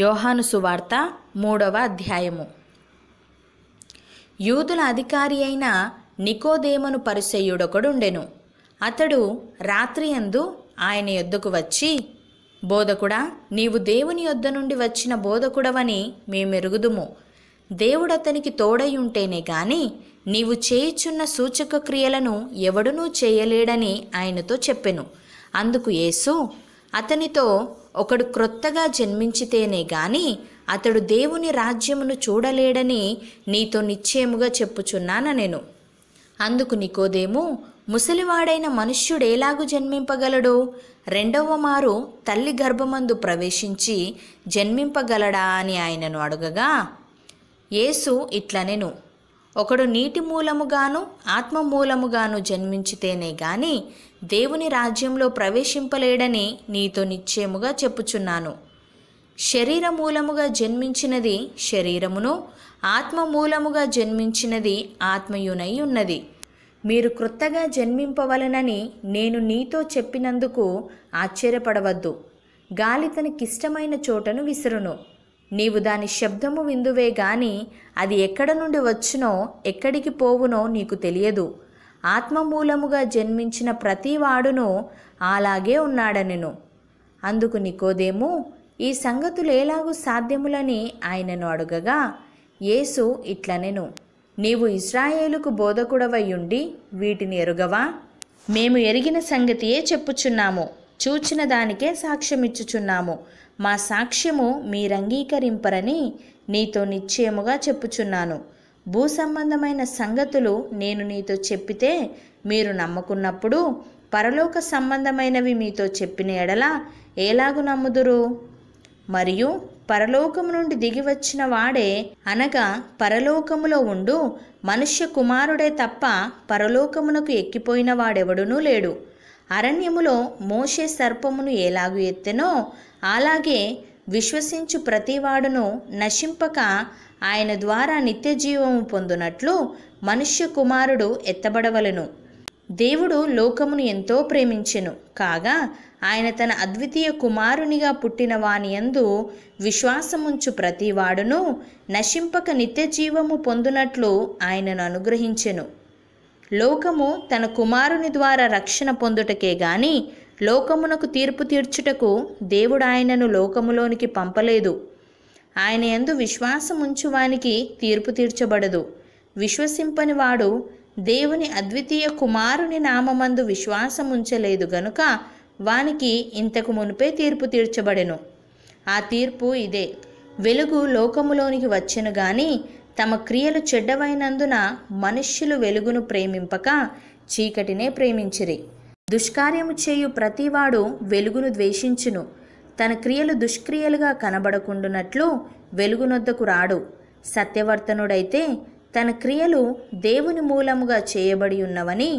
యోహాను సువార్త మూడవ అధ్యాయము యూదుల అధికారి అయిన నికోదేమను పరిసెయ్యుడొకడుండెను అతడు రాత్రి అందు ఆయన యొద్దకు వచ్చి బోధకుడా నీవు దేవుని యొద్ద నుండి వచ్చిన బోధకుడవని మేమెరుగుదుము దేవుడతనికి తోడయ్యుంటేనే కాని నీవు చేయుచున్న సూచక క్రియలను ఎవడునూ చేయలేడని ఆయనతో చెప్పెను అందుకు యేసు అతనితో ఒకడు క్రొత్తగా జన్మించితేనే గాని అతడు దేవుని రాజ్యమును చూడలేడని నీతో నిశ్చయముగా చెప్పుచున్నాన నేను అందుకు నికోదేము ముసలివాడైన మనుష్యుడు ఎలాగు జన్మింపగలడు రెండవ మారు తల్లి గర్భమందు ప్రవేశించి జన్మింపగలడా అని ఆయనను అడగగా యేసు ఇట్లనెను ఒకడు నీటి మూలముగాను ఆత్మ మూలముగాను జన్మించితేనే గాని దేవుని రాజ్యంలో ప్రవేశింపలేడని నీతో నిశ్చయముగా చెప్పుచున్నాను శరీర మూలముగా జన్మించినది శరీరమును ఆత్మ మూలముగా జన్మించినది ఆత్మయునై ఉన్నది మీరు క్రొత్తగా జన్మింపవలనని నేను నీతో చెప్పినందుకు ఆశ్చర్యపడవద్దు గాలి తనకిష్టమైన చోటను విసురును నీవు దాని శబ్దము విందువే గాని అది ఎక్కడ నుండి వచ్చునో ఎక్కడికి పోవునో నీకు తెలియదు ఆత్మమూలముగా జన్మించిన ప్రతివాడును అలాగే ఉన్నాడనెను అందుకు నికోదేము ఈ సంగతులు ఎలాగూ సాధ్యములని ఆయనను అడుగగా యేసు ఇట్లనెను నీవు ఇస్రాయేలుకు బోధకుడవయ్యుండి వీటిని ఎరుగవా మేము ఎరిగిన సంగతియే చెప్పుచున్నాము చూచిన దానికే సాక్ష్యమిచ్చుచున్నాము మా సాక్ష్యము మీరంగీకరింపరని నీతో నిశ్చయముగా చెప్పుచున్నాను భూ సంబంధమైన సంగతులు నేను నీతో చెప్పితే మీరు నమ్మకున్నప్పుడు పరలోక సంబంధమైనవి మీతో చెప్పిన ఎడల ఏలాగు నమ్ముదురు మరియు పరలోకము నుండి దిగివచ్చిన వాడే అనగా పరలోకములో ఉండు మనుష్య కుమారుడే తప్ప పరలోకమునకు ఎక్కిపోయిన వాడెవడునూ లేడు అరణ్యములో మోషే సర్పమును ఎలాగు ఎత్తెనో అలాగే విశ్వసించు ప్రతివాడును నశింపక ఆయన ద్వారా నిత్య జీవము పొందునట్లు మనుష్య కుమారుడు ఎత్తబడవలను దేవుడు లోకమును ఎంతో ప్రేమించెను కాగా ఆయన తన అద్వితీయ కుమారునిగా పుట్టిన వాని యందు విశ్వాసముంచు ప్రతివాడును నశింపక నిత్య జీవము పొందునట్లు ఆయనను అనుగ్రహించెను లోకము తన కుమారుని ద్వారా రక్షణ పొందుటకే గాని లోకమునకు తీర్పు తీర్చుటకు దేవుడు ఆయనను లోకములోనికి పంపలేదు ఆయన ఎందు విశ్వాసముంచువానికి తీర్పు తీర్చబడదు విశ్వసింపని వాడు దేవుని అద్వితీయ కుమారుని నామమందు విశ్వాసముంచలేదు గనుక వానికి ఇంతకు మునిపే తీర్పు తీర్చబడెను ఆ తీర్పు ఇదే వెలుగు లోకములోనికి వచ్చెను గాని తమ క్రియలు చెడ్డవైనందున మనుష్యులు వెలుగును ప్రేమింపక చీకటినే ప్రేమించిరి దుష్కార్యము చేయు ప్రతివాడు వెలుగును ద్వేషించును తన క్రియలు దుష్క్రియలుగా కనబడకుండునట్లు వెలుగునొద్దకు రాడు సత్యవర్తనుడైతే తన క్రియలు దేవుని మూలముగా చేయబడి ఉన్నవని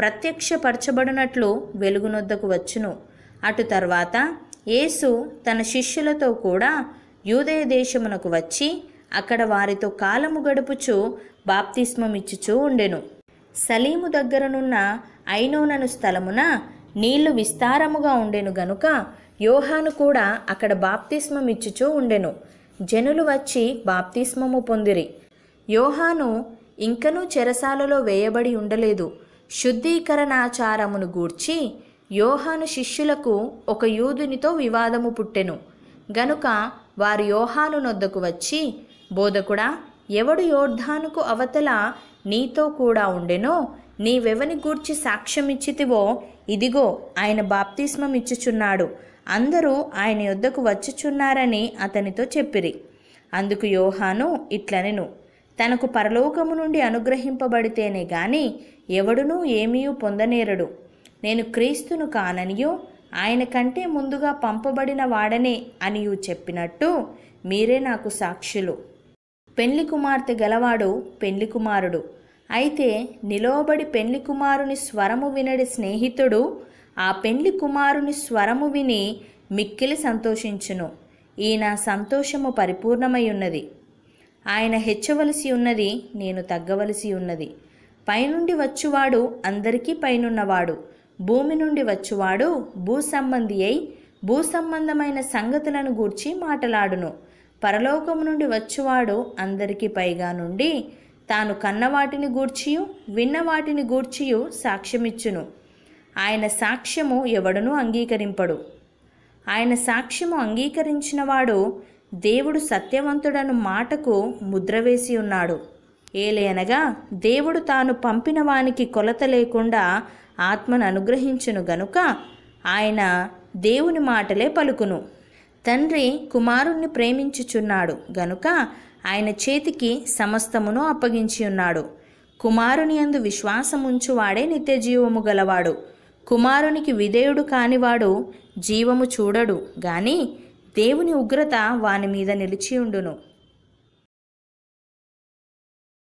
ప్రత్యక్షపరచబడినట్లు వెలుగునొద్దకు వచ్చును అటు తర్వాత యేసు తన శిష్యులతో కూడా యూదయ దేశమునకు వచ్చి అక్కడ వారితో కాలము గడుపుచు బాప్తిస్మమిచ్చుచూ ఉండెను సలీము దగ్గరనున్న ఐనోనను స్థలమున నీళ్లు విస్తారముగా ఉండెను గనుక యోహాను కూడా అక్కడ బాప్తిస్మమిచ్చుచూ ఉండెను జనులు వచ్చి బాప్తిస్మము పొందిరి యోహాను ఇంకనూ చెరసాలలో వేయబడి ఉండలేదు శుద్ధీకరణాచారమును గూర్చి యోహాను శిష్యులకు ఒక యూదునితో వివాదము పుట్టెను గనుక వారు యోహాను నొద్దకు వచ్చి బోధకుడా ఎవడు యోర్ధానుకు అవతల నీతో కూడా ఉండెనో నీవెవని గూర్చి సాక్ష్యమిచ్చితివో ఇదిగో ఆయన బాప్తిస్మం ఇచ్చుచున్నాడు అందరూ ఆయన యొద్దకు వచ్చుచున్నారని అతనితో చెప్పిరి అందుకు యోహాను ఇట్లనెను తనకు పరలోకము నుండి అనుగ్రహింపబడితేనే గాని ఎవడునూ ఏమీ పొందనేరడు నేను క్రీస్తును కాననియో ఆయన కంటే ముందుగా పంపబడిన వాడనే అనియు చెప్పినట్టు మీరే నాకు సాక్షులు పెండ్లి కుమార్తె గలవాడు పెండ్లి కుమారుడు అయితే నిలవబడి పెండ్లి కుమారుని స్వరము వినడి స్నేహితుడు ఆ పెండ్లి కుమారుని స్వరము విని మిక్కిలి సంతోషించును ఈయన సంతోషము పరిపూర్ణమై ఉన్నది ఆయన హెచ్చవలసి ఉన్నది నేను తగ్గవలసి ఉన్నది పైనుండి వచ్చువాడు అందరికీ పైనున్నవాడు భూమి నుండి వచ్చువాడు భూసంబంధి అయి భూసంబంధమైన సంగతులను గూర్చి మాటలాడును పరలోకము నుండి వచ్చువాడు అందరికీ పైగా నుండి తాను కన్నవాటిని గూర్చియు విన్నవాటిని గూర్చియు సాక్ష్యమిచ్చును ఆయన సాక్ష్యము ఎవడనూ అంగీకరింపడు ఆయన సాక్ష్యము అంగీకరించినవాడు దేవుడు సత్యవంతుడను మాటకు ముద్ర వేసి ఉన్నాడు ఏలేనగా దేవుడు తాను పంపిన వానికి కొలత లేకుండా ఆత్మను అనుగ్రహించును గనుక ఆయన దేవుని మాటలే పలుకును తండ్రి కుమారుణ్ణి ప్రేమించుచున్నాడు గనుక ఆయన చేతికి సమస్తమును అప్పగించి ఉన్నాడు కుమారుని అందు విశ్వాసముంచువాడే నిత్యజీవము గలవాడు కుమారునికి విధేయుడు కానివాడు జీవము చూడడు గాని దేవుని ఉగ్రత వాని మీద నిలిచియుండును